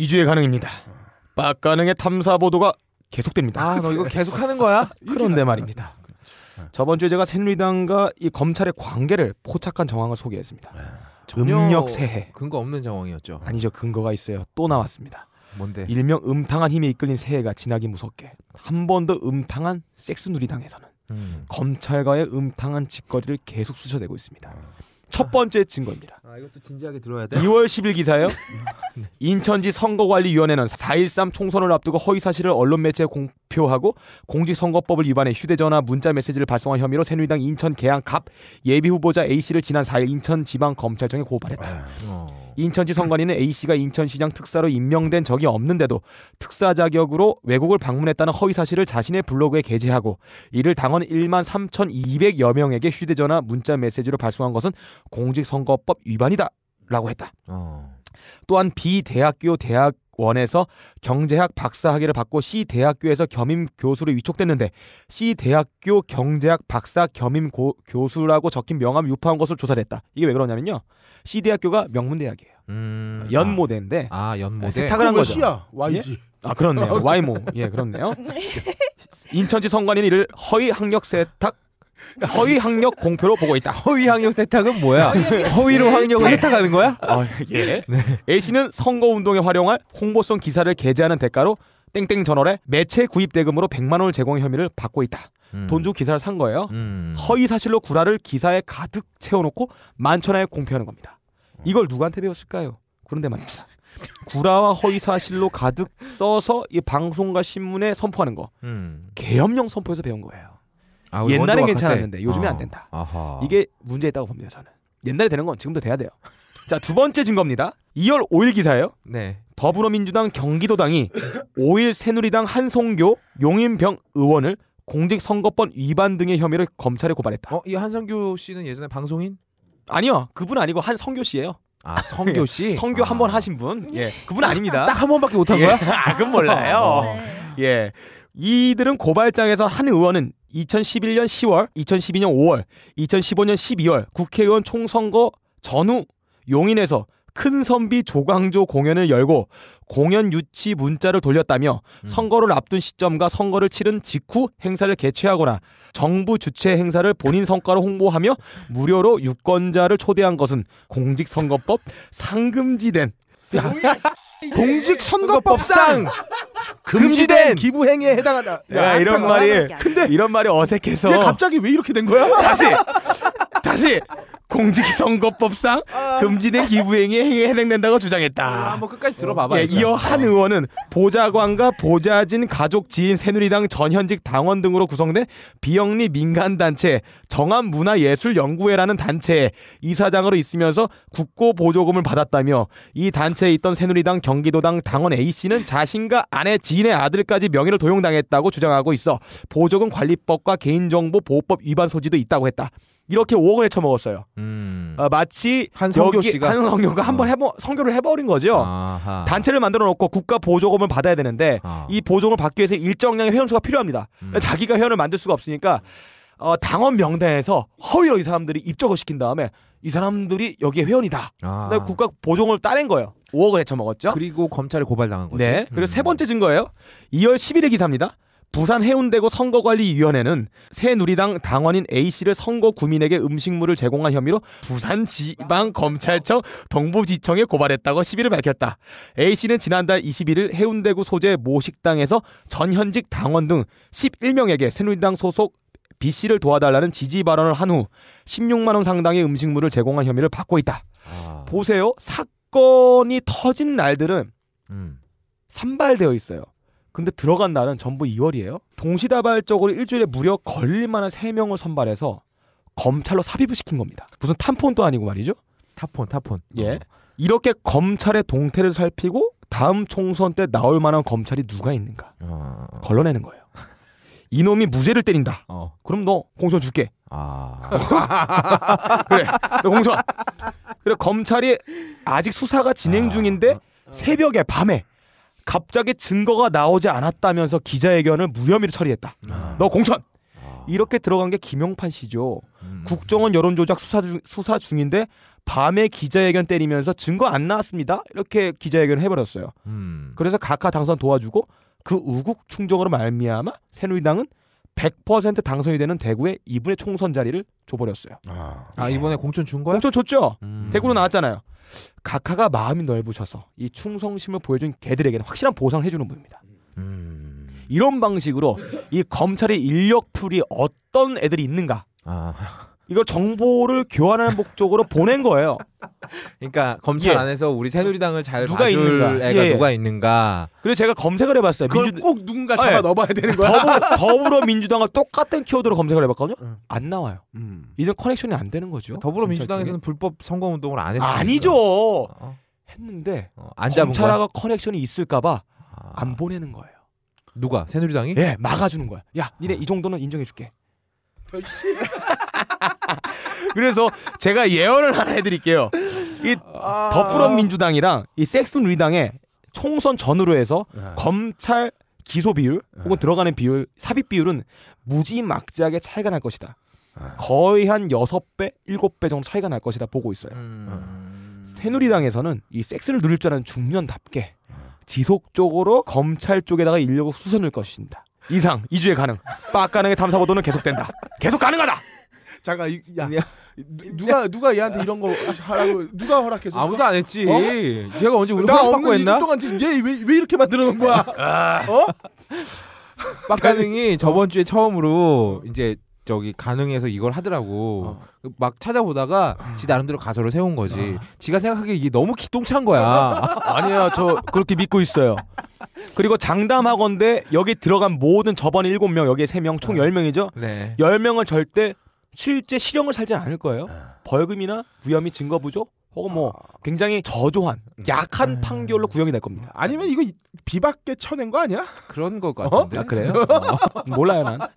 이주에 가능입니다. 빡가능의 탐사 보도가 계속됩니다. 아, 너 이거 계속 하는 거야? 그런데 말입니다. 저번 주에 제가 새누리당과 이 검찰의 관계를 포착한 정황을 소개했습니다. 네. 음력 새해 근거 없는 정황이었죠. 아니죠 근거가 있어요. 또 나왔습니다. 뭔데? 일명 음탕한 힘에 이끌린 새해가 지나기 무섭게 한 번 더 음탕한 섹스 누리당에서는 음. 검찰과의 음탕한 직거리를 계속 수셔대고 있습니다. 첫 아. 번째 증거입니다. 아, 이것도 진지하게 들어야 돼. 2월 10일 기사예요. 인천지 선거관리위원회는 4.13 총선을 앞두고 허위 사실을 언론 매체에 공표하고 공직선거법을 위반해 휴대전화 문자 메시지를 발송한 혐의로 새누리당 인천 계양 갑 예비 후보자 A 씨를 지난 4일 인천 지방 검찰청에 고발했다. 네. 어. 인천시 선관위는 A씨가 인천시장 특사로 임명된 적이 없는데도 특사 자격으로 외국을 방문했다는 허위 사실을 자신의 블로그에 게재하고 이를 당원 1만 3,200여 명에게 휴대전화 문자 메시지로 발송한 것은 공직선거법 위반이다 라고 했다. 어. 또한 비대학교 대학 원에서 경제학 박사학위를 받고 C 대학교에서 겸임 교수로 위촉됐는데 C 대학교 경제학 박사 겸임 고, 교수라고 적힌 명함 유포한 것을 조사됐다. 이게 왜 그러냐면요. C 대학교가 명문 대학이에요. 음, 연모대인데. 아, 아 연모대. 네, 세탁을 한 거죠. C야, YG. 예? 아 그렇네요. 와이모. 아, 예 그렇네요. 인천지 선관위는 이를 허위 학력 세탁 허위 학력 공표로 보고 있다. 허위 학력 세탁은 뭐야? 허위로 학력을 예. 세탁하는 거야? 어, 예. 네. A 씨는 선거 운동에 활용할 홍보성 기사를 게재하는 대가로 땡땡 저널에 매체 구입 대금으로 100만 원을 제공 혐의를 받고 있다. 음. 돈주 고 기사를 산 거예요. 음. 허위 사실로 구라를 기사에 가득 채워놓고 만천하에 공표하는 겁니다. 음. 이걸 누구한테 배웠을까요? 그런데 말입니다. 구라와 허위 사실로 가득 써서 이 방송과 신문에 선포하는 거 음. 계엄령 선포에서 배운 거예요. 아, 옛날엔 괜찮았는데 요즘에 어. 안 아, 된다. 아하. 이게 문제 있다고 봅니다 저는. 옛날에 되는 건 지금도 돼야 돼요. 자 두 번째 증거입니다. 2월 5일 기사예요. 네. 더불어민주당 경기도당이 5일 새누리당 한송교 용인병 의원을 공직선거법 위반 등의 혐의로 검찰에 고발했다. 어, 이한성교 씨는 예전에 방송인? 아니요, 그분 아니고 한성교 씨예요. 아 성교 씨? 성교 아. 한번 하신 분? 예, 그분 아닙니다. 딱 한 번밖에 못한 예. 거야? 예. 아, 그건 몰라요. 어. 예, 이들은 고발장에서 한 의원은 2011년 10월, 2012년 5월, 2015년 12월 국회의원 총선거 전후 용인에서 큰 선비 조광조 공연을 열고 공연 유치 문자를 돌렸다며 음. 선거를 앞둔 시점과 선거를 치른 직후 행사를 개최하거나 정부 주최 행사를 본인 성과로 홍보하며 무료로 유권자를 초대한 것은 공직선거법 상금지된 공직선거법상 네. 금지된 기부행위에 해당한다야 이런 말이 근데 이런 말이 어색해서 갑자기 왜 이렇게 된 거야? 다시 다시 공직선거법상 아. 금지된 기부행위 행위에 해당된다고 주장했다. 아, 한 뭐 끝까지 들어봐봐. 예, 이어 한 의원은 보좌관과 보좌진 가족 지인 새누리당 전현직 당원 등으로 구성된 비영리 민간 단체 정한문화예술연구회라는 단체의 이사장으로 있으면서 국고 보조금을 받았다며 이 단체에 있던 새누리당 경기도당 당원 A 씨는 자신과 아내 지인의 아들까지 명의를 도용당했다고 주장하고 있어 보조금 관리법과 개인정보 보호법 위반 소지도 있다고 했다. 이렇게 5억 원에 처먹었어요. 음. 어, 마치 한성교 씨가 한성교가 한번 어. 해버, 성교를 해버린 거죠. 아하. 단체를 만들어 놓고 국가 보조금을 받아야 되는데 어. 이 보조금을 받기 위해서 일정량의 회원수가 필요합니다. 음. 자기가 회원을 만들 수가 없으니까 어, 당원 명단에서 허위로 이 사람들이 입적을 시킨 다음에 이 사람들이 여기에 회원이다. 아. 국가 보조금을 따낸 거예요. 5억 원에 처먹었죠. 그리고 검찰에 고발당한 거죠. 네. 그리고 음. 세 번째 증거예요. 2월 11일 기사입니다. 부산 해운대구 선거관리위원회는 새누리당 당원인 A씨를 선거 구민에게 음식물을 제공한 혐의로 부산지방검찰청 동부지청에 고발했다고 시비를 밝혔다. A씨는 지난달 21일 해운대구 소재 모식당에서 전현직 당원 등 11명에게 새누리당 소속 B씨를 도와달라는 지지 발언을 한 후 16만 원 상당의 음식물을 제공한 혐의를 받고 있다. 아... 보세요. 사건이 터진 날들은 음. 산발되어 있어요. 근데 들어간 날은 전부 2월이에요. 동시다발적으로 일주일에 무려 걸릴만한 3명을 선발해서 검찰로 삽입을 시킨 겁니다. 무슨 탄폰도 아니고 말이죠. 타폰, 타폰. 예. 어. 이렇게 검찰의 동태를 살피고 다음 총선 때 나올 만한 검찰이 누가 있는가 어... 걸러내는 거예요. 이놈이 무죄를 때린다. 어. 그럼 너공소 줄게. 아... 그래, 너공소 그래 검찰이 아직 수사가 진행 아. 중인데 새벽에 밤에 갑자기 증거가 나오지 않았다면서 기자회견을 무혐의로 처리했다. 아. 너 공천. 아. 이렇게 들어간 게김영판 씨죠. 음. 국정원 여론조작 수사, 중, 수사 중인데 밤에 기자회견 때리면서 증거 안 나왔습니다. 이렇게 기자회견을 해버렸어요. 음. 그래서 각하 당선 도와주고 그 우국 충정으로 말미암아 새누리당은 100% 당선이 되는 대구의 이분의 총선 자리를 줘버렸어요. 아, 아 예. 이번에 공천 준 거야? 공천 줬죠. 음. 대구로 나왔잖아요. 각하가 마음이 넓으셔서 이 충성심을 보여준 개들에게는 확실한 보상을 해주는 분입니다. 음. 이런 방식으로 이 검찰의 인력풀이 어떤 애들이 있는가? 아. 이걸 정보를 교환하는 목적으로 보낸 거예요. 그러니까 검찰 예. 안에서 우리 새누리당을 잘 누가 봐줄 있는가? 애가 예. 예. 누가 있는가. 그래서 제가 검색을 해봤어요. 그걸 민주... 꼭 누군가 잡아 예. 넣어봐야 되는 거야. 더불어, 민주당과 똑같은 키워드로 검색을 해봤거든요. 음. 안 나와요. 음. 이젠 커넥션이 안 되는 거죠. 더불어민주당에서는 불법 선거운동을 안 했어요. 아니죠. 어. 했는데 어, 안 검찰하고 커넥션이 있을까봐 아. 안 보내는 거예요. 누가 새누리당이? 예, 막아주는 거야. 야, 니네 아. 이 정도는 인정해줄게. 그래서 제가 예언을 하나 해드릴게요. 이 더불어 민주당이랑 이 섹슨 리당의 총선 전후로 해서 네. 검찰 기소 비율 혹은 네. 들어가는 비율 삽입 비율은 무지막지하게 차이가 날 것이다. 네. 거의 한여배일배 정도 차이가 날 것이다 보고 있어요. 음. 새누리당에서는 이 섹스를 누릴 줄 아는 중년답게 지속적으로 검찰 쪽에다가 인력을 쑤셔 을것입다 이상 이주에 가능. 빡가능의 탐사보도는 계속된다. 계속 가능하다. 잠깐 이, 야 누가 누가 얘한테 이런 걸 하라고 누가 허락했어? 아무도 안 했지. 어? 제가 언제 우리 허락 받고 했나? 동안 얘왜 왜 이렇게 만들어 놓은 거야? 아. 어? 빡가능이 저번 주에 처음으로 이제 저기 가능해서 이걸 하더라고. 어. 그 막 찾아보다가 아. 지 나름대로 가설을 세운 거지. 어. 지가 생각하기에 이게 너무 기똥찬 거야. 아니야, 저 그렇게 믿고 있어요. 그리고 장담하건데 여기 들어간 모든 저번에 명 여기에 세명총 열명이죠 네. 열명을 네. 절대 실제 실형을 살진 않을 거예요. 네. 벌금이나 무혐의 증거 부족 혹은 아. 뭐 굉장히 저조한 음. 약한 네. 판결로 구형이 날 겁니다. 아니면 이거 비박계 쳐낸 거 아니야? 그런 것 어? 같은데. 어? 아, 그래요? 어. 몰라요 난.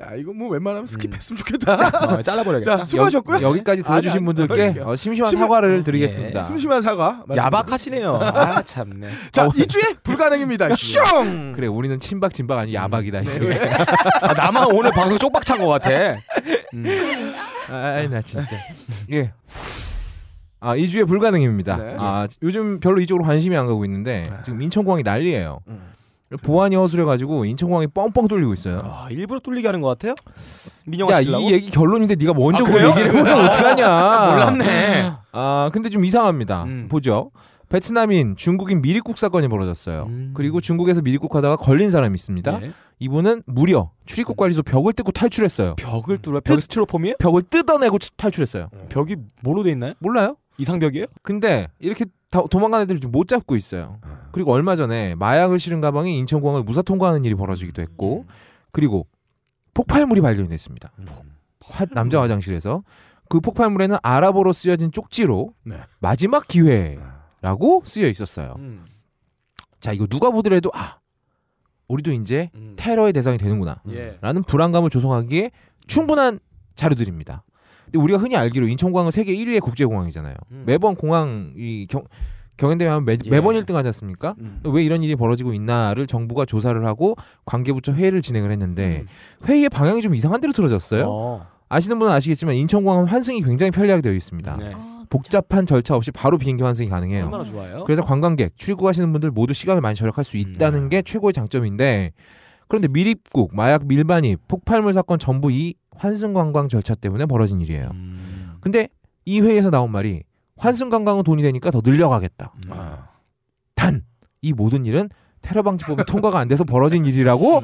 야 이거 뭐 웬만하면 스킵했으면 음. 좋겠다. 어, 잘라버려야겠다. 자, 수고하셨고요. 여, 기까지 들어주신 아니, 아, 아, 분들께 어, 심심한 심, 사과를 음. 드리겠습니다. 예. 심심한 사과. 야박하시네요. 아 참네. 자이 어. 주에 불가능입니다. 슝. 그래 우리는 친박 진박 아니 야박이다. 네, 아, 나만 오늘 방송 쪽박 찬 것 같아. 음. 아이 나 아, 진짜. 예. 아 2주에 불가능입니다. 네. 아 요즘 별로 이쪽으로 관심이 안 가고 있는데 네. 지금 인천공항이 난리예요. 음. 보안이 허술해가지고 인천공항이 뻥뻥 뚫리고 있어요. 아 일부러 뚫리게 하는 것 같아요? 민영아 야이 얘기 결론인데 네가 먼저 아, 그 얘기를 해면 어떡하냐? 몰랐네. 아 근데 좀 이상합니다. 음. 보죠. 베트남인 중국인 미립국 사건이 벌어졌어요. 음. 그리고 중국에서 미립국 하다가 걸린 사람이 있습니다. 네. 이분은 무려 출입국 관리소 벽을 뜯고 탈출했어요. 벽을 뚫어벽 스티로폼이에요? 벽을 뜯어내고 탈출했어요. 음. 벽이 뭐로돼 있나요? 몰라요. 이상벽이에요? 근데 이렇게 도망간 애들 못 잡고 있어요. 아. 그리고 얼마 전에 마약을 실은 가방이 인천공항을 무사 통과하는 일이 벌어지기도 했고 음. 그리고 폭발물이 발견됐습니다. 음. 남자 화장실에서 그 폭발물에는 아랍어로 쓰여진 쪽지로 네. 마지막 기회 아. 라고 쓰여 있었어요. 음. 자, 이거 누가 보더라도, 아, 우리도 이제 음. 테러의 대상이 되는구나. 예. 라는 불안감을 조성하기에 충분한 자료들입니다. 근데 우리가 흔히 알기로 인천공항은 세계 1위의 국제공항이잖아요. 음. 매번 공항이 경, 경연대회 하면 매, 예. 번 1등 하지 않습니까? 음. 왜 이런 일이 벌어지고 있나를 정부가 조사를 하고 관계부처 회의를 진행을 했는데 음. 회의의 방향이 좀 이상한 데로 틀어졌어요. 어. 아시는 분은 아시겠지만 인천공항은 환승이 굉장히 편리하게 되어 있습니다. 네. 아. 복잡한 절차 없이 바로 비행기 환승이 가능해요. 얼마나 좋아요? 그래서 관광객, 출국하시는 분들 모두 시간을 많이 절약할 수 있다는 음. 게 최고의 장점인데 그런데 미입국, 마약 밀반이 폭발물 사건 전부 이 환승 관광 절차 때문에 벌어진 일이에요. 음. 근데 이 회의에서 나온 말이 환승 관광은 돈이 되니까 더 늘려가겠다. 음. 아. 단이 모든 일은 테러 방지법이 통과가 안 돼서 벌어진 일이라고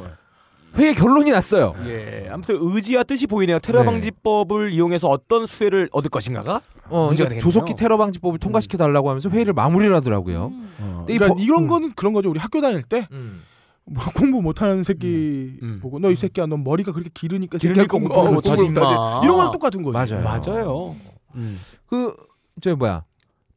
회의 결론이 났어요. 예. 아무튼 의지와 뜻이 보이네요. 테러 방지법을 네. 이용해서 어떤 수혜를 얻을 것인가가 어, 그러니까 문제가 되겠네요. 조속히 테러 방지법을 음. 통과시켜 달라고 하면서 회의를 마무리를 하더라고요. 음. 어, 그러니까 이런건는 음. 그런 거죠. 우리 학교 다닐 때 음. 뭐 공부 못하는 새끼 음, 음. 보고 너 이 새끼야 너 머리가 그렇게 기르니까 기르니까 공부, 못하지 어, 이런 거랑 똑같은 거죠. 맞아요. 맞아요. 음. 그저제 뭐야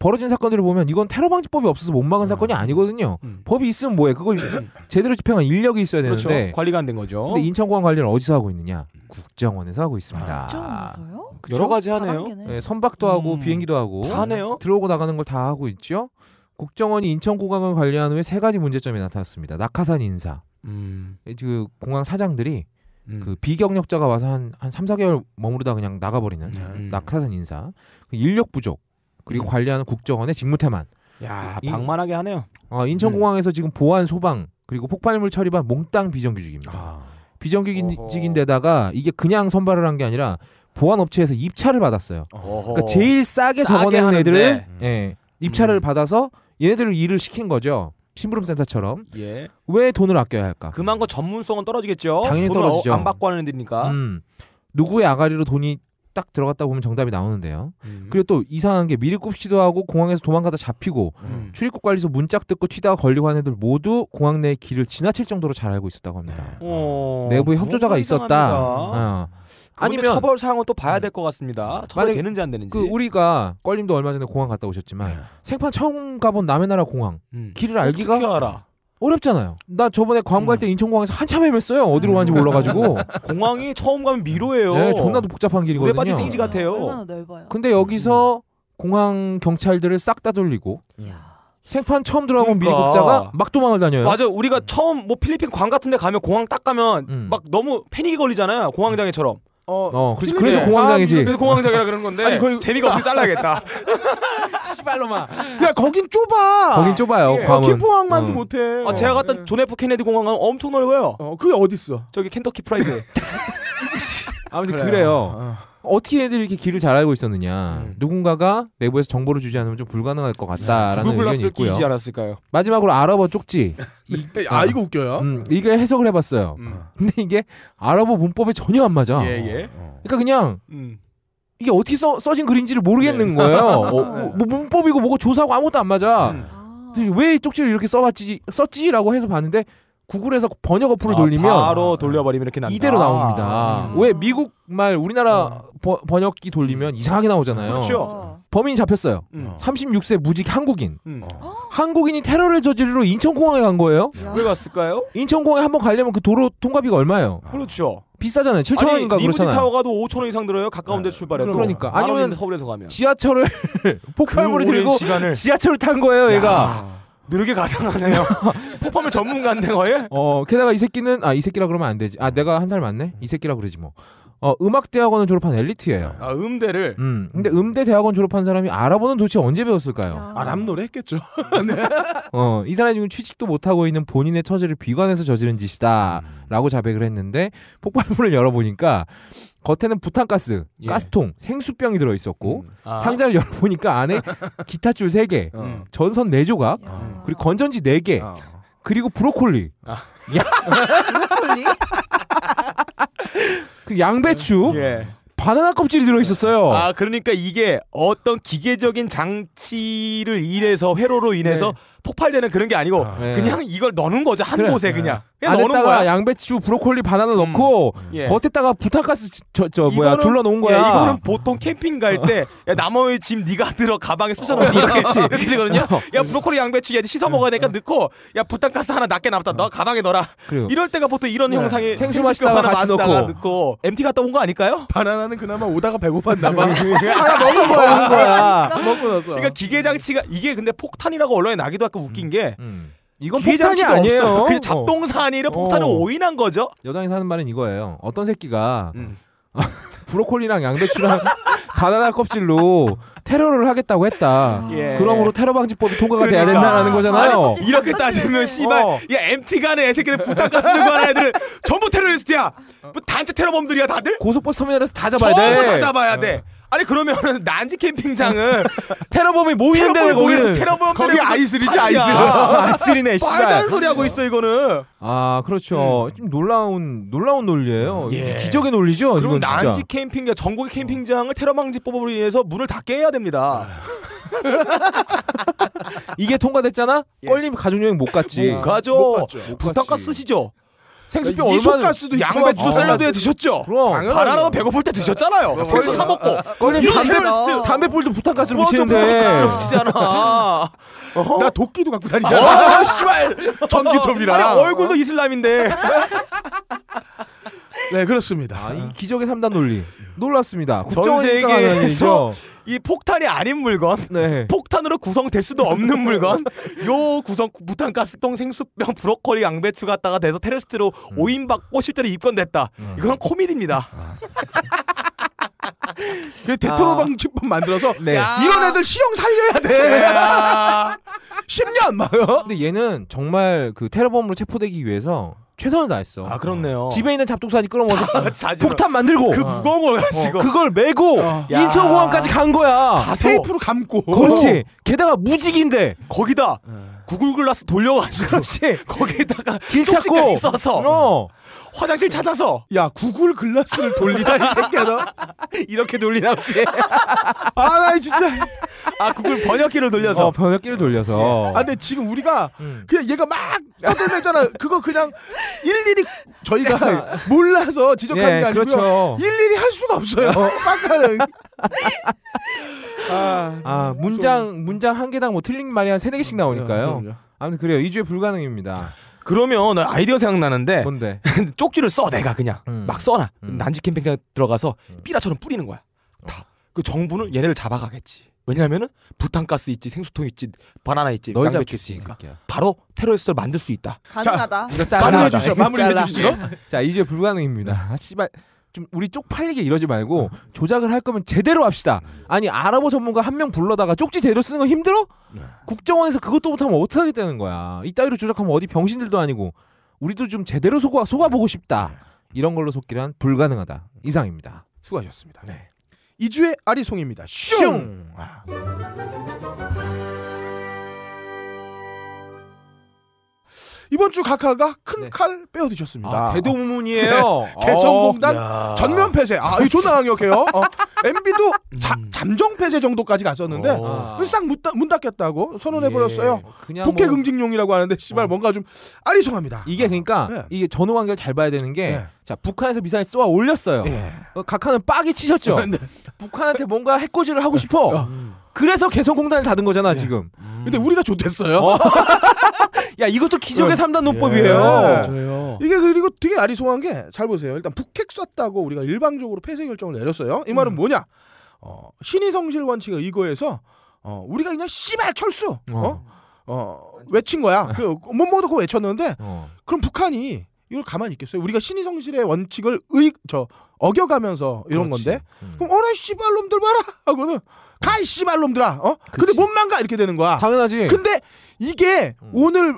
벌어진 사건들을 보면 이건 테러 방지법이 없어서 못 막은 음. 사건이 아니거든요. 음. 법이 있으면 뭐해? 그걸 음. 제대로 집행한 인력이 있어야 그렇죠. 되는데 그렇죠. 관리가 안 된 거죠. 근데 인천공항 관리를 어디서 하고 있느냐? 음. 국정원에서 하고 있습니다. 국정원에서요? 그 여러 가지 하네요. 네, 선박도 하고 음. 비행기도 하고 다네요 들어오고 나가는 걸 다 하고 있죠. 국정원이 인천공항을 관리한 후에 세 가지 문제점이 나타났습니다. 낙하산 인사. 음. 그 공항 사장들이 음. 그 비경력자가 와서 한, 한 3, 4개월 머무르다 그냥 나가버리는 음. 낙하산 인사. 그 인력 부족. 그리고 관리하는 국정원의 직무태만. 야 방만하게 하네요. 아, 인천공항에서 지금 보안 소방 그리고 폭발물 처리반 몽땅 비정규직입니다. 아. 비정규직인데다가 이게 그냥 선발을 한 게 아니라 보안 업체에서 입찰을 받았어요. 그러니까 제일 싸게, 적어낸 애들을 음. 예, 입찰을 음. 받아서 얘네들을 일을 시킨 거죠. 심부름센터처럼 예. 왜 돈을 아껴야 할까? 그만큼 전문성은 떨어지겠죠. 당연히 떨어지죠. 안 받고 하는 데니까. 음. 누구의 아가리로 돈이 딱 들어갔다 보면 정답이 나오는데요. 음. 그리고 또 이상한 게미리꼽 시도하고 공항에서 도망가다 잡히고 음. 출입국 관리소 문짝 뜯고 튀다가 걸리고 하는 애들 모두 공항 내 길을 지나칠 정도로 잘 알고 있었다고 합니다. 네. 어, 어, 내부에 협조자가 있었다. 어. 아니면 처벌 사항은 또 봐야 네. 될것 같습니다. 처벌 되는지 안 되는지. 그 우리가 껄림도 얼마 전에 공항 갔다 오셨지만 네. 생판 처음 가본 남의 나라 공항 음. 길을 알기가 어렵잖아요. 나 저번에 광 갈때 음. 인천공항에서 한참 헤맸어요. 어디로 가는지 음. 몰라가지고. 공항이 처음 가면 미로예요. 네, 존나도 복잡한 길이거든요. 빠진 생지 같아요. 아, 얼마나 넓어요. 근데 여기서 음. 공항 경찰들을 싹 다 돌리고 이야. 생판 처음 들어가고 그러니까. 미리국자가 막 도망을 다녀요. 맞아, 우리가 처음 뭐 필리핀 광 같은데 가면 공항 딱 가면 음. 막 너무 패닉이 걸리잖아요. 공항장애처럼 어, 어 그래서, 그래서 공황장애지. 아, 그래서 공황장애라 그런 건데. 아니, 거의, 재미가 없어 잘라야겠다. 씨발로마. 야, 거긴 좁아. 거긴 좁아요. 예. 괌은. 킹포항만도 어. 음. 못해. 아, 제가 갔던 예. 존 F 케네디 공항은 엄청 넓어요. 어, 그게 어딨어? 저기 켄터키 프라이드. 아무튼 그래요. 그래요. 어. 어떻게 애들이 이렇게 길을 잘 알고 있었느냐. 음. 누군가가 내부에서 정보를 주지 않으면 좀 불가능할 것 같다라는 구글 의견이 플 있고요. 지 않았을까요? 마지막으로 아랍어 쪽지. 이, 아, 아 이거 웃겨요. 음, 이게 해석을 해봤어요. 음. 근데 이게 아랍어 문법에 전혀 안 맞아. 예예. 예. 어. 그러니까 그냥 음. 이게 어떻게 써, 써진 글인지를 모르겠는 네. 거예요. 어, 네. 뭐 문법이고 뭐고 조사하고 아무것도 안 맞아. 음. 왜 쪽지를 이렇게 써봤지 썼지라고 해서 봤는데 구글에서 번역 어플을 아, 돌리면 바로 돌려버리면 이렇게 난다. 이대로 나옵니다. 아. 왜 미국 말 우리나라 어. 번역기 돌리면 음. 이상하게 나오잖아요. 그렇죠. 어. 범인 잡혔어요. 음. 36세 무직 한국인. 음. 어. 한국인이 테러를 저지르러 인천공항에 간 거예요. 야. 왜 갔을까요? 인천공항에 한번 가려면 그 도로 통과비가 얼마예요? 아. 그렇죠. 비싸잖아요. 7천 원인가 그렇잖아요. 타워 가도 5천 원 이상 들어요. 가까운데 네. 출발해도. 그러니까 아니면 서울에서 가면 지하철을 폭발물이 그 들고 시간을... 지하철을 탄 거예요. 얘가. 야. 되게 가상하네요. 퍼펌을 전문가인데 거의? 어, 게다가 이 새끼는 아이 새끼라 그러면 안 되지. 아 내가 한 살 많네. 이 새끼라 그러지 뭐. 어, 음악 대학원을 졸업한 엘리트예요. 아 음대를. 음. 근데 음대 대학원 졸업한 사람이 아랍어는 도대체 언제 배웠을까요? 아, 랍 아, 노래 했겠죠. 네. 어, 이 사람이 지금 취직도 못 하고 있는 본인의 처지를 비관해서 저지른 짓이다라고 음. 자백을 했는데 폭발물을 열어보니까 겉에는 부탄가스, 예. 가스통, 생수병이 들어 있었고 음. 아. 상자를 열어보니까 안에 기타줄 3개, 음. 어. 전선 4조각, 야. 어. 그리고 건전지 4개, 어. 그리고 브로콜리. 아. 야. 브로콜리? 그 양배추, 예. 예. 바나나 껍질이 들어 있었어요. 아 그러니까 이게 어떤 기계적인 장치를 인해서 회로로 인해서 네. 폭발되는 그런 게 아니고 아, 네. 그냥 이걸 넣는 거죠 한 그래, 곳에 네. 그냥. 안에다가 아, 양배추, 브로콜리, 바나나 넣고 음. 예. 겉에다가 부탄가스 저, 저 뭐야 둘러놓은 거야. 예, 이거는 보통 캠핑 갈때 나머지 짐 네가 들어 가방에 쑤셔놓 어, 이렇게, 이렇게 되거든요. 어. 야 브로콜리, 양배추 얘 씻어 먹어야 되니까 음, 음. 넣고 야 부탄가스 하나 낮게 남았다. 너 가방에 넣어라. 그래요. 이럴 때가 보통 이런 네. 형상의 생수 마시다가 같이 넣고. 넣고 MT 갔다 온 거 아닐까요? 바나나는 그나마 오다가 배고팠나 봐. 하나 먹은 거야. 먹고 나서. 그러니까 기계 장치가 이게 근데 폭탄이라고 언론에 나기도 아까 웃긴 게. 음. 이건 폭탄이 아니에요. 없어. 그 어. 잡동사 아니라 폭탄을 어. 오인한 거죠. 여당에서 하는 말은 이거예요. 어떤 새끼가 음. 브로콜리랑 양배추랑 바나나 껍질로 테러를 하겠다고 했다. 예. 그러므로 테러 방지법이 통과가 그러니까. 돼야 된다라는 거잖아요. 아니, 이렇게 따지면 씨발 어. 야 MT 간에 애새끼들 부탁가스 들고 하는 애들 전부 테러리스트야. 뭐 단체 테러범들이야 다들? 고속버스 터미널에서 다 잡아야 돼. 전부 다 잡아야 돼. 어. 아니 그러면은 난지 캠핑장은 테러범이 모이는 데는 거기는 테러범 거기 아이슬이지 아이슬. 아, 아이슬이네. 아, 빨간 소리 하고 있어 이거는. 아 그렇죠. 음. 좀 놀라운 놀라운 논리예요. 예. 기적의 논리죠. 그럼 난지 진짜. 캠핑장 전국의 캠핑장을 테러 방지법으로 인해서 문을 다 깨야 됩니다. 이게 통과됐잖아? 예. 껄림 가족여행 못 갔지. 못 가죠. 못 갔죠. 부탁가 쓰시죠. 생수병 이소가스도 양배추 아, 샐러드에 아, 드셨죠? 그럼 바나나도 배고플 때 드셨잖아요. 거기사 먹고. 걸린 담배 담배불도 부탄가스로 붙이는데. 어. 붙이잖아. 나 도끼도 갖고 다니잖아. 어, 씨발 전기톱이라. 얼굴도 이슬람인데. 네, 그렇습니다. 아, 이 기적의 3단 논리. 놀랍습니다. 전 세계에서 이 폭탄이 아닌 물건, 네. 폭탄으로 구성될 수도 없는 물건, 요 구성 부탄가스통 생수병 브로콜리 양배추 갖다가 돼서 테러스트로 음. 오인받고 실제로 입건됐다. 음. 이건 코미디입니다. 아. 그 대토로 아. 방지법 만들어서 네. 이런 애들 실형 살려야 돼. 10년 막. 근데 얘는 정말 그 테러범으로 체포되기 위해서 최선을 다했어. 아 그렇네요. 어. 집에 있는 잡동사니 끌어모아서 폭탄 만들고 그 무거운 걸 가지고 어, 그걸 메고 어. 인천 공항까지 간 거야. 가서. 이프로 감고. 그렇지. 어. 게다가 무직인데 거기다 어. 구글 글라스 돌려가지고 그렇지. 거기다가 길 찾고 써서 어. 화장실 찾아서 야 구글 글라스를 돌리다 이 새끼야 너 이렇게 돌리나 보지. 아나 진짜. 아 구글 번역기를 돌려서. 어, 번역기를 돌려서. 아 근데 지금 우리가 음. 그냥 얘가 막 떠들잖아. 그거 그냥 일일이 저희가 몰라서 지적하는 예, 게 아니고요. 그렇죠. 일일이 할 수가 없어요. 어. 빡가는. 아, 아 문장 문장 한 개당 뭐 틀린 말이 한 세네 개씩 나오니까요. 음, 아무튼 그래요. 2주에 불가능입니다. 그러면 아이디어 생각나는데 뭔데? 쪽지를 써 내가 그냥 음. 막 써놔 음. 난지 캠핑장 들어가서 음. 삐라처럼 뿌리는 거야 다그 어. 정부는 얘네를 잡아가겠지 왜냐하면은 부탄가스 있지 생수통 있지 바나나 있지 널 양배추 있으니까 바로 테러리스트를 만들 수 있다 가능하다 자, 이거 잘라 주 마무리 해주시죠 예. 자 이제 불가능입니다 아 씨발 좀 우리 쪽팔리게 이러지 말고 조작을 할 거면 제대로 합시다. 아니 아랍어 전문가 한 명 불러다가 쪽지 제대로 쓰는 거 힘들어? 네. 국정원에서 그것도 못하면 어떻게 하겠다는 거야? 이따위로 조작하면 어디 병신들도 아니고 우리도 좀 제대로 속아 속아보고 싶다. 네. 이런 걸로 속기란 불가능하다. 이상입니다. 수고하셨습니다. 네. 이주의 아리송입니다. 슝! 아. 이번 주 각하가 큰칼 네. 빼어 드셨습니다. 아, 대동문이에요. 개성공단 전면 폐쇄. 아, 이거 존나 강력해요. 어. MB도 음. 자, 잠정 폐쇄 정도까지 갔었는데 싹문 어. 문 닫겠다고 선언해 버렸어요. 예. 국회 뭐 긍징용이라고 하는데 씨발 어. 뭔가 좀 아리송합니다. 이게 그러니까 어. 예. 이게 전후 관계를 잘 봐야 되는 게자 예. 북한에서 미사일 쏘아 올렸어요. 예. 어, 각하는 빡이 치셨죠. 네. 북한한테 뭔가 해코지를 하고 싶어. 어. 그래서 개성공단을 닫은 거잖아 예. 지금. 음. 근데 우리가 좋댔어요. 어. 야 이것도 기적의 삼단 논법이에요. 예, 이게 그리고 되게 아리송한 게 잘 보세요. 일단 북핵 쐈다고 우리가 일방적으로 폐쇄 결정을 내렸어요. 이 말은 음. 뭐냐? 어, 신의성실 원칙을 이거에서 어, 우리가 그냥 씨발 철수 어. 어? 어, 외친 거야. 아. 그 몸모도 뭐, 그 외쳤는데 어. 그럼 북한이 이걸 가만히 있겠어요? 우리가 신의성실의 원칙을 의저 어겨가면서 이런 그렇지. 건데 음. 그럼 어라 씨발놈들 봐라 하고는 가 씨발놈들아 어 그치. 근데 몸만 가 이렇게 되는 거야 당연하지 근데 이게 음. 오늘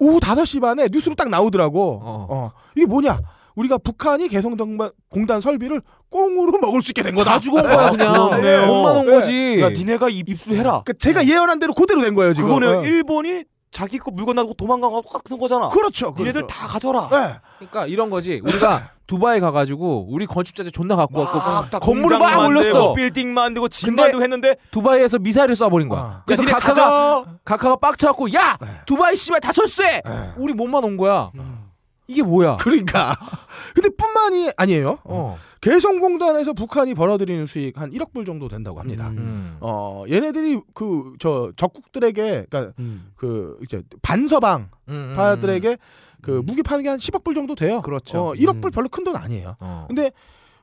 오후 5시 반에 뉴스로 딱 나오더라고 어, 어. 이게 뭐냐 우리가 북한이 개성공단 설비를 꽁으로 먹을 수 있게 된 거다. 가지 거야 그냥. 어. 네. 엄마 어. 온 네. 거지. 야 니네가 입수해라. 그러니까 제가 네. 예언한 대로 그대로 된 거예요 지금. 그거는 네. 일본이 자기 거 물건 놔고 도망간 거 똑같은 거잖아. 그렇죠. 그렇죠. 니네들 다 가져라. 네. 그러니까 이런 거지. 우리가 두바이 가가지고 우리 건축자재 존나 갖고 왔고 건물을 막 올렸어. 빌딩 만들고 집 만들고 했는데 두바이에서 미사일을 쏴버린 거야. 아. 그래서 각하가각하가 빡쳐갖고 야 네. 두바이 씨발 다 철수해. 네. 우리 몸만 온 거야. 음. 이게 뭐야? 그러니까. 근데 뿐만이 아니에요. 어. 개성공단에서 북한이 벌어들이는 수익 한 1억 불 정도 된다고 합니다. 음. 음. 어 얘네들이 그 저 적국들에게 그러니까 음. 그 이제 반서방 음, 음, 파들에게 그 무기 파는 게 한 10억 불 정도 돼요. 그렇죠. 어, 1억 불 별로 큰 돈 아니에요. 어. 근데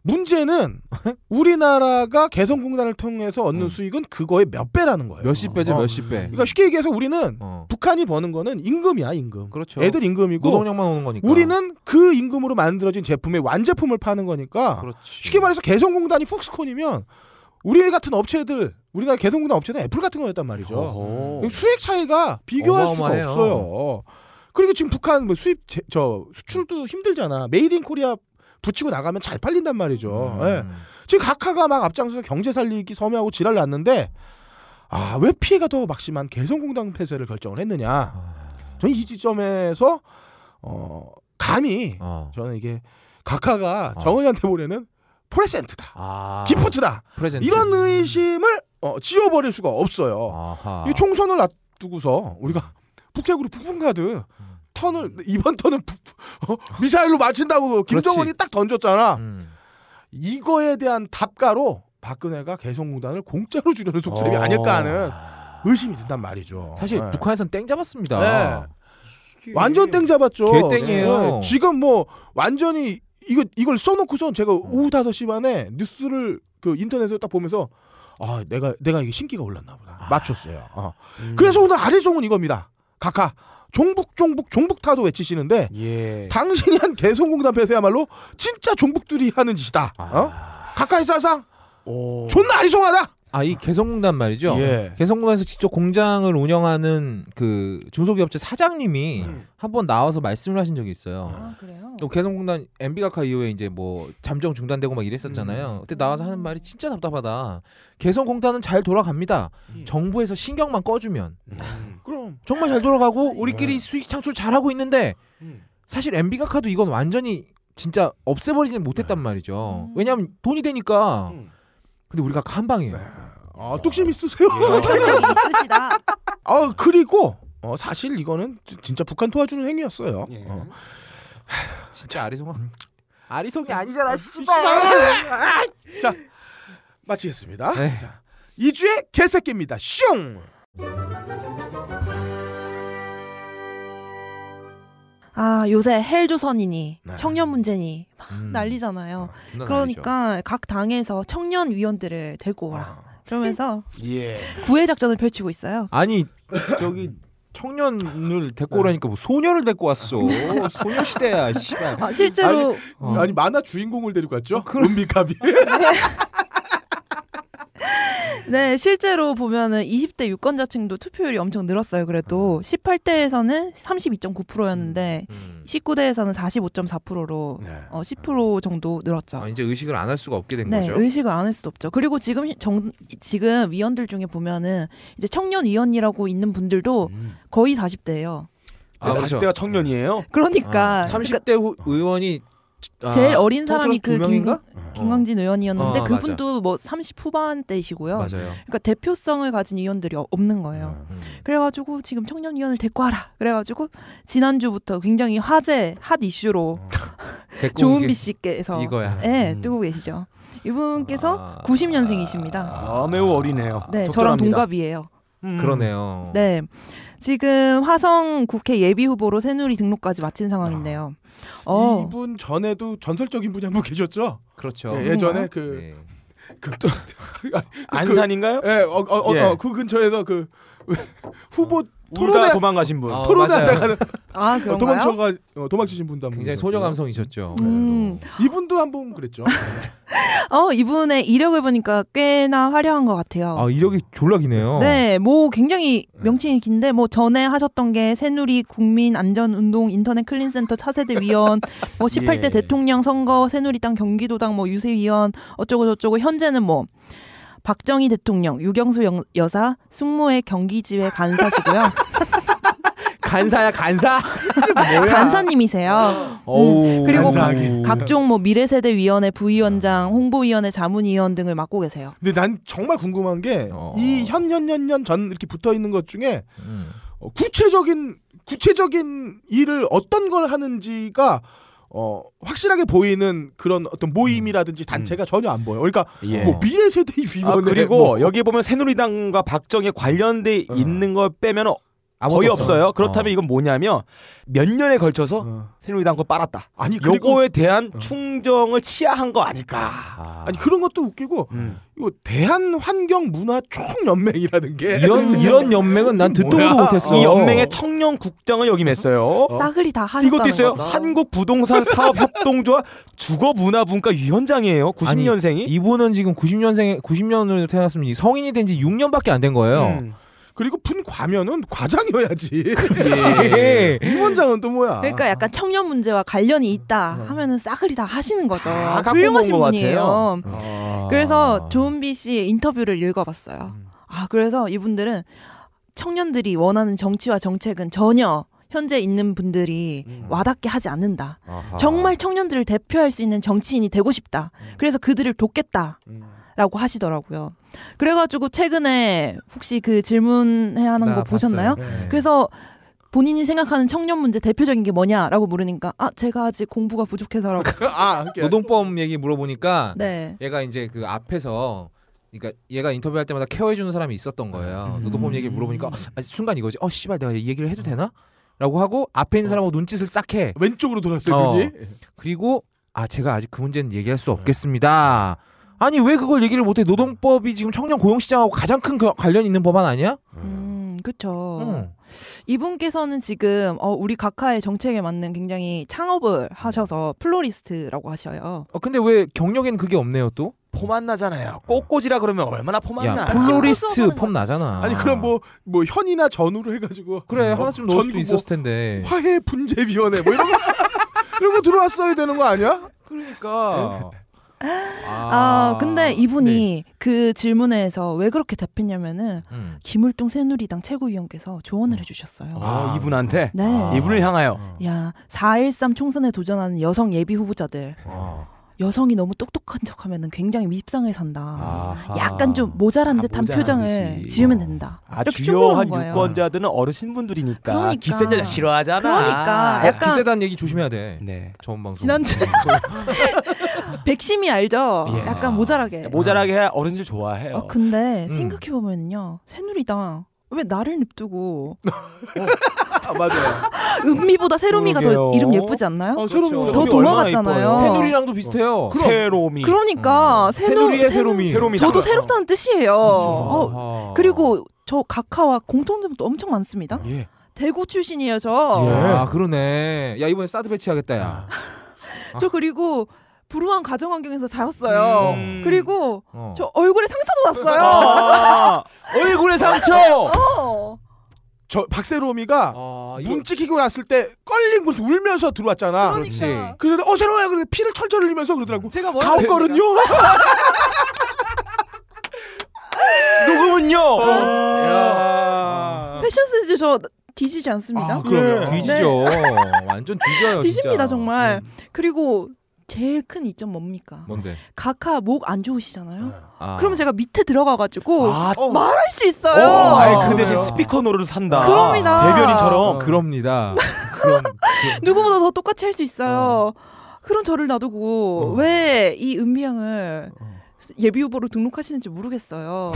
문제는 우리나라가 개성공단을 통해서 얻는 음. 수익은 그거의 몇 배라는 거예요. 몇십 배죠, 어. 몇십 배. 그러니까 쉽게 얘기해서 우리는 어. 북한이 버는 거는 임금이야, 임금. 그렇죠. 애들 임금이고 노동력만 오는 거니까. 우리는 그 임금으로 만들어진 제품의 완제품을 파는 거니까. 그렇지. 쉽게 말해서 개성공단이 폭스콘이면 우리 같은 업체들, 우리나라 개성공단 업체는 애플 같은 거였단 말이죠. 어허. 그러니까 수익 차이가 비교할 어마어마해요. 수가 없어요. 그리고 지금 북한 뭐 수입 제, 저 수출도 힘들잖아. 메이드 인 코리아 붙이고 나가면 잘 팔린단 말이죠. 음. 예. 지금 각하가 막 앞장서서 경제 살리기 섬유하고 지랄 났는데 아 왜 피해가 더 막심한 개성공단 폐쇄를 결정을 했느냐. 아. 저는 이 지점에서 어 감히 어. 저는 이게 각하가 어. 정은이한테 보내는 프레젠트다, 아. 기프트다 프레젠트. 이런 음. 의심을 어, 지워버릴 수가 없어요. 아하. 이 총선을 앞두고서 우리가 음. 북핵으로 부분가드 턴을 이번 턴은 어? 미사일로 맞힌다고 김정은이 그렇지. 딱 던졌잖아. 음. 이거에 대한 답가로 박근혜가 개성공단을 공짜로 주려는 속셈이 어... 아닐까 하는 아. 의심이 든단 말이죠. 사실 네. 북한에선 땡 잡았습니다. 네. 완전 땡 잡았죠. 개땡이에요. 네. 지금 뭐 완전히 이거 이걸 써놓고선 제가 오후 5시 반에 뉴스를 그 인터넷에서 딱 보면서 아 내가 내가 이게 신기가 올랐나 보다 아. 맞췄어요. 어. 음. 그래서 오늘 아리송은 이겁니다. 각하 종북 종북 종북타도 외치시는데 예. 당신이 한 개성공단폐쇄야말로 진짜 종북들이 하는 짓이다. 아. 어? 가까이서 항상 오. 존나 아리송하다. 아 이 개성공단 말이죠. 예. 개성공단에서 직접 공장을 운영하는 그 중소기업체 사장님이 음. 한번 나와서 말씀을 하신 적이 있어요. 아, 그래요? 또 개성공단 MB 가카 이후에 이제 뭐 잠정 중단되고 막 이랬었잖아요. 음. 그때 나와서 하는 음. 말이 진짜 답답하다. 개성공단은 잘 돌아갑니다. 음. 정부에서 신경만 꺼주면. 음. 정말 잘 돌아가고 우리끼리 네. 수익 창출 잘하고 있는데 음. 사실 m 비가 카도 이건 완전히 진짜 없애버리지는 못했단 네. 말이죠. 음. 왜냐하면 돈이 되니까. 음. 근데 우리가 한 방이에요. 네. 아, 뚝심 있으세요. 예. 있으시다. 아, 그리고 어, 사실 이거는 진짜 북한 도와주는 행위였어요. 예. 어. 진짜 아리송아. 아리송이 아, 아니잖아, 아, 씨발. 아, 자, 마치겠습니다. 네. 자, 2주의 개새끼입니다. 슝. 아 요새 헬조선이니 네. 청년 문제니 막 음. 난리잖아요. 아, 그러니까 난리죠. 각 당에서 청년 위원들을 데리고 오라. 아. 그러면서 예. 구애 작전을 펼치고 있어요. 아니 저기 청년을 데리고 네. 오라니까 뭐 소녀를 데리고 왔어. 소녀시대야, 씨발. 아, 실제로 아니, 어. 아니, 만화 주인공을 데리고 왔죠? 어, 그럼... 은비갑이. 네. 네, 실제로 보면은 20대 유권자층도 투표율이 엄청 늘었어요. 그래도 음. 18대에서는 32.9%였는데 음. 19대에서는 45.4%로 네. 어, 10% 정도 늘었죠. 아, 이제 의식을 안 할 수가 없게 된 네, 거죠. 의식을 안 할 수도 없죠. 그리고 지금 정, 지금 위원들 중에 보면은 이제 청년 위원이라고 있는 분들도 음. 거의 40대예요. 아, 40대가 그렇죠. 청년이에요? 그러니까 아, 30대 그러니까 후, 의원이 아, 제일 어린 사람이 그 김, 김광진 의원이었는데 어, 아, 그분도 맞아. 뭐 뭐30 후반대이시고요. 맞아요. 그러니까 대표성을 가진 의원들이 없는 거예요. 음. 음. 그래가지고 지금 청년 위원을 데리고 와라. 그래가지고 지난주부터 굉장히 화제 핫 이슈로 어. 조은비 씨께서 이거야. 네, 음. 뜨고 계시죠. 이분께서 아, 90년생이십니다. 아, 매우 어리네요. 네, 적절합니다. 저랑 동갑이에요. 음. 그러네요. 네. 지금 화성 국회 예비 후보로 새누리 등록까지 마친 상황인데요. 아, 어. 이분 전에도 전설적인 분이 한 분 계셨죠? 그렇죠. 예, 예전에 그 네. 극동 그 안산인가요? 예, 어, 어, 어, 예. 어, 그 근처에서 그 어. 후보 토론에 도망가신 분. 아, 아, 어, 토로다 나가는 아, 그런가요? 도망쳐가 어, 도망치신 분도 굉장히 소녀 감성이셨죠. 음. 이분도 한번 그랬죠. 어, 이분의 이력을 보니까 꽤나 화려한 것 같아요. 아, 이력이 졸라 기네요. 네, 뭐 굉장히 네. 명칭이 긴데 뭐 전에 하셨던 게 새누리 국민 안전운동 인터넷 클린센터 차세대 위원, 뭐 18대 예. 대통령 선거 새누리당 경기도당 뭐 유세위원 어쩌고 저쩌고 현재는 뭐 박정희 대통령, 유경수 여사, 숙모의 경기지회 간사시고요. 간사야 간사 간사님이세요. 음. 그리고 간사하긴. 각종 뭐 미래세대위원회 부위원장, 홍보위원회 자문위원 등을 맡고 계세요. 근데 난 정말 궁금한 게 어. 이현현현년 전 이렇게 붙어 있는 것 중에 음. 어, 구체적인 구체적인 일을 어떤 걸 하는지가 어, 확실하게 보이는 그런 어떤 모임이라든지 음. 단체가 음. 전혀 안 보여요. 그러니까 예. 뭐 미래 세대 위원 아, 그리고 뭐. 여기 보면 새누리당과 박정희 관련돼 어. 있는 걸 빼면 거의 없어요. 어. 그렇다면 어. 이건 뭐냐면 몇 년에 걸쳐서 어. 새누리당 거 빨았다. 아니 요거에 대한 어. 충정을 치하한 거 아닐까. 아. 니 그런 것도 웃기고 음. 이거 대한 환경 문화 총연맹이라는 게 이런 이런 연맹은 난 듣도 못했어. 이 연맹의 어. 청년 국장을 역임했어요. 어? 싸그리 다하는 이것도 있어요. 거죠. 한국 부동산 사업 협동조합 주거 문화분과 위원장이에요. 90년생이 아니, 이분은 지금 90년생 90년으로 태어났습니다 성인이 된 지 6년밖에 안 된 거예요. 음. 그리고 푼 과면은 과장이어야지. 예. 이 원장은 또 뭐야? 그러니까 약간 청년 문제와 관련이 있다 어. 하면은 싸그리 다 하시는 거죠. 다 훌륭하신 분이에요. 아. 그래서 조은비 씨의 인터뷰를 읽어봤어요. 음. 아 그래서 이분들은 청년들이 원하는 정치와 정책은 전혀 현재 있는 분들이 음. 와닿게 하지 않는다. 아하. 정말 청년들을 대표할 수 있는 정치인이 되고 싶다. 음. 그래서 그들을 돕겠다. 음. 라고 하시더라고요. 그래가지고 최근에 혹시 그 질문해 야 하는 거 보셨나요? 네. 그래서 본인이 생각하는 청년 문제 대표적인 게 뭐냐라고 물으니까 아 제가 아직 공부가 부족해서라고 아 노동법 얘기 물어보니까 네. 얘가 이제 그 앞에서 그러니까 얘가 인터뷰할 때마다 케어해 주는 사람이 있었던 거예요. 음. 노동법 얘기 물어보니까 음. 아, 순간 이거지. 어 씨발 내가 이 얘기를 해도 되나? 라고 하고 앞에 있는 어. 사람하고 눈짓을 싹 해. 왼쪽으로 돌았어요, 어. 그리고 아 제가 아직 그 문제는 얘기할 수 네. 없겠습니다. 아니 왜 그걸 얘기를 못해? 노동법이 지금 청년 고용시장하고 가장 큰그 관련 있는 법안 아니야? 음, 그렇죠. 음. 이분께서는 지금 어, 우리 각하의 정책에 맞는 굉장히 창업을 하셔서 플로리스트라고 하셔요. 어, 근데 왜 경력엔 그게 없네요 또? 폼안 나잖아요. 꽃꽂이라 그러면 얼마나 폼안 나? 플로리스트 아, 폼 나잖아. 아니 그럼 뭐뭐 뭐 현이나 전후로 해가지고 그래 뭐, 하나쯤 넣을 수도 뭐 있었을 텐데. 화해 분재위원회 뭐 이런 거 이런 거 들어왔어야 되는 거 아니야? 그러니까. 예? 아, 아 근데 네. 이분이 네. 그 질문에서 왜 그렇게 답했냐면은 음. 김울동 새누리당 최고위원께서 조언을 음. 해주셨어요. 아, 아 이분한테? 네. 아. 이분을 향하여. 야, 4.13 총선에 도전하는 여성 예비 후보자들. 아. 여성이 너무 똑똑한 척하면 굉장히 밉상을 산다. 아하. 약간 좀 모자란 아, 듯한 아, 표정을 듯이. 지으면 어. 된다. 아, 주요한 유권자들은 어르신분들이니까 그러니까. 기세자 싫어하잖아. 그러니까 약간 아, 기세단 얘기 조심해야 돼. 네. 저번 방송 지난주 네. 백심이 알죠? 예. 약간 모자라게. 그러니까 모자라게 해 어른들 좋아해요. 아, 근데 음. 생각해 보면요 새누리당 왜 나를 냅두고 어. 아, 맞아요. 은미보다 세로미가 더 이름 예쁘지 않나요? 아, 새로미 그렇죠. 더 돌아갔잖아요. 새누리랑도 비슷해요. 그 새로미. 그러니까 음. 새누, 새누리의 새로미. 새로미. 저도 새롭다는 뜻이에요. 음. 어, 그리고 저 각하와 공통점도 엄청 많습니다. 예. 대구 출신이에요 저. 예. 아 그러네. 야 이번에 사드 배치하겠다 야. 저 그리고 불우한 가정 환경에서 자랐어요. 음. 음. 그리고 어. 저 얼굴에 상처도 났어요. 아, 얼굴에 상처. 어. 저 박세롬이가 아, 이거... 찍히고 났을 때 껄린 곳 울면서 들어왔잖아. 그러니 그래서 어 새로워요. 그래서 피를 철철 흘리면서 그러더라고. 제가 뭐라 가옥걸은요? 녹음은요. 패션 센스 저 뒤지지 않습니다. 아, 그럼요. 네. 뒤지죠. 네. 완전 뒤져요. 뒤집니다 진짜. 정말. 음. 그리고 제일 큰 이점 뭡니까? 뭔데? 각하 목안 좋으시잖아요. 네. 아. 그럼 제가 밑에 들어가가지고 아, 어. 말할 수 있어요. 어, 아니, 그 그렇죠. 대신 스피커 노릇을 산다. 그럼이다. 대변인처럼. 어. 그럽니다. 그럼, 누구보다 더 똑같이 할 수 있어요. 어. 그런 저를 놔두고 어. 왜이 은비양을 어. 예비 후보로 등록하시는지 모르겠어요.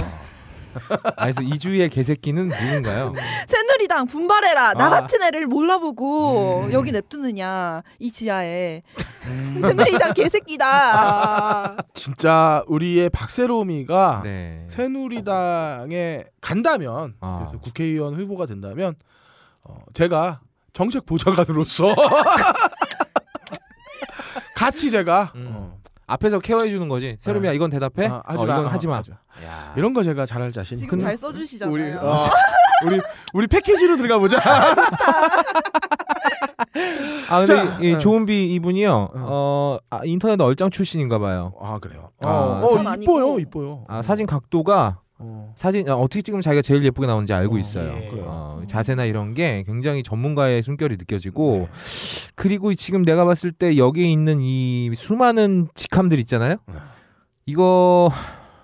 아, 그래서 이주희의 개새끼는 누군가요? 새누리당 분발해라 나 아. 같은 애를 몰라보고 음. 여기 냅두느냐 이 지하에 새누리당 네. 개새끼다. 진짜 우리의 박세롬이가 네. 새누리당에 간다면 아. 그래서 국회의원 후보가 된다면 어, 제가 정책 보좌관으로서 같이 제가 음. 어, 앞에서 케어해 주는 거지. 세롬이야 네. 이건 대답해. 아, 하지 어, 이건 아, 하지 마. 야. 이런 거 제가 잘할 자신. 지금 잘 써주시잖아요. 우리, 어, 우리 우리 패키지로 들어가 보자. 아, 아 근데 자, 이, 이 네. 조은비 이분이요. 어. 어, 아, 인터넷 얼짱 출신인가 봐요. 아 그래요. 아, 어, 어 이뻐요, 이뻐요. 아 사진 각도가 음. 사진 어, 어떻게 어 찍으면 자기가 제일 예쁘게 나오는지 알고 음, 있어요. 예. 어, 음. 자세나 이런 게 굉장히 전문가의 숨결이 느껴지고 네. 그리고 지금 내가 봤을 때 여기에 있는 이 수많은 직함들 있잖아요. 네. 이거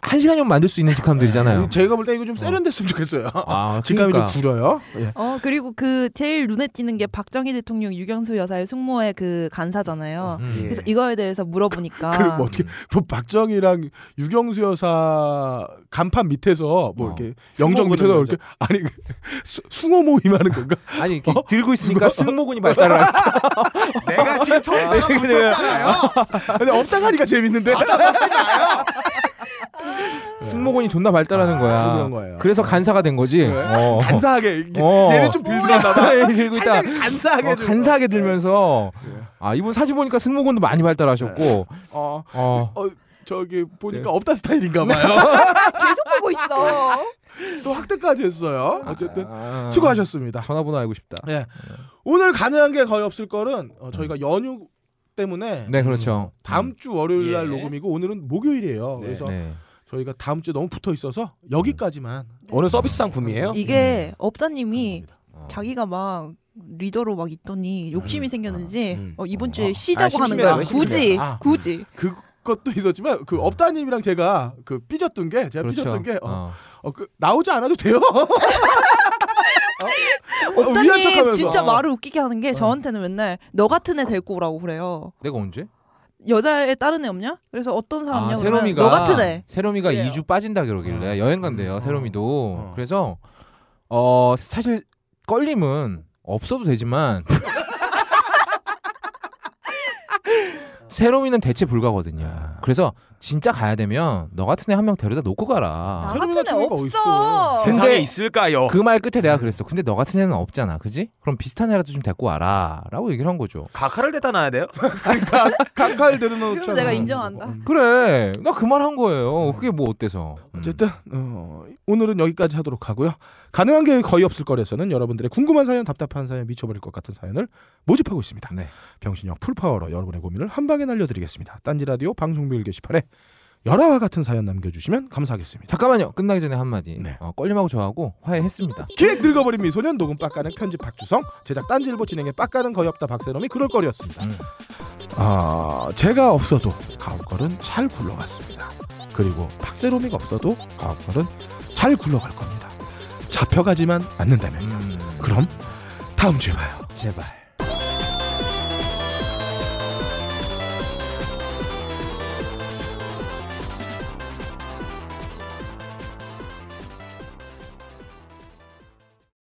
한 시간이면 만들 수 있는 직함들이잖아요. 네, 제가볼 때 이거 좀 세련됐으면 좋겠어요. 어. 아, 직함이 그러니까. 좀구어요 예. 어 그리고 그 제일 눈에 띄는 게 박정희 대통령 유경수 여사의 숙모의 그 간사잖아요. 음, 예. 그래서 이거에 대해서 물어보니까 그, 뭐 어떻게 뭐 박정희랑 유경수 여사 간판 밑에서 뭐 어. 이렇게 영정 밑에서 이렇게 아니 수, 숭어 모임하는 건가? 아니 이렇게 어? 들고 있으니까 승모근이 발달을 하죠. 내가 지금 처음 내가 네, 붙였잖아요. 근데 없다 가니까 재밌는데. 아, 승모근이 존나 발달하는 거야. 아, 그런 거예요. 그래서 아. 간사가 된 거지. 어. 간사하게 어. 얘는 좀들더라 살짝 간사하게 어, 간사하게 네. 들면서 네. 아 이분 사진 보니까 승모근도 많이 발달하셨고. 네. 어. 어. 어. 저기 보니까 네. 업다 스타일인가 봐요. 계속 보고 있어. 또 학대까지 했어요. 아, 어쨌든 아, 수고하셨습니다. 전화번호 알고 싶다. 네. 오늘 가능한 게 거의 없을 거는 어, 저희가 음. 연휴 때문에 네 그렇죠. 음, 다음 음. 주 월요일 날 예. 녹음이고 오늘은 목요일이에요. 네. 그래서 네. 저희가 다음 주에 너무 붙어 있어서 여기까지만 네. 오늘 서비스 상품이에요. 이게 업자님이 음. 자기가 막 리더로 막 있더니 음. 욕심이 생겼는지 아, 어, 이번 주에 아, 쉬자고 아, 하는 거야. 굳이 아. 굳이 그 것도 있었지만 그 업다님이랑 어. 제가 그 삐졌던 게 제가 그렇죠. 삐졌던 게 어, 어. 어, 그, 나오지 않아도 돼요. 웃기한 어, 진짜 말을 아. 웃기게 하는 게 어. 저한테는 맨날 너 같은 애 데리고 오라고 그래요. 내가 언제? 여자애 다른 애 없냐? 그래서 어떤 사람냐? 아, 세롬이가 너 같은 애. 세롬이가 그래요. 2주 빠진다 그러길래 어. 여행 간대요. 어. 세롬이도. 어. 그래서 어 사실 걸림은 없어도 되지만 세롬이는 대체 불가거든요. 그래서 진짜 가야 되면 너 같은 애 한 명 데려다 놓고 가라. 나새로 같은 애 없어. 어딨어. 세상에 있을까요? 그 말 끝에 내가 그랬어. 근데 너 같은 애는 없잖아, 그지? 그럼 비슷한 애라도 좀 데리고 와라라고 얘기를 한 거죠. 가카를 대다 놔야 돼요? 칼칼 들어놓자. 그럼 내가 인정한다. 음. 그래, 나그말 한 거예요. 그게 뭐 어때서? 음. 어쨌든 어, 오늘은 여기까지 하도록 하고요. 가능한 게 거의 없을 거래서는 여러분들의 궁금한 사연, 답답한 사연, 미쳐버릴 것 같은 사연을 모집하고 있습니다. 네. 병신형 풀파워로 여러분의 고민을 한 방에 날려드리겠습니다. 딴지 라디오 방송비율 게시판에 열화와 같은 사연 남겨주시면 감사하겠습니다. 잠깐만요. 끝나기 전에 한마디. 네. 어, 껄림하고 저하고 화해했습니다. 기획 늙어버린 미소년 녹음 빡가는 편집 박주성 제작 딴질보 진행의 빡가는 거의 없다 박세롬이 그럴 거리였습니다. 음. 아 제가 없어도 가옥걸은 잘 굴러갔습니다. 그리고 박세롬이가 없어도 가옥걸은 잘 굴러갈 겁니다. 잡혀가지만 않는다면 음. 그럼 다음 주에 봐요. 제발.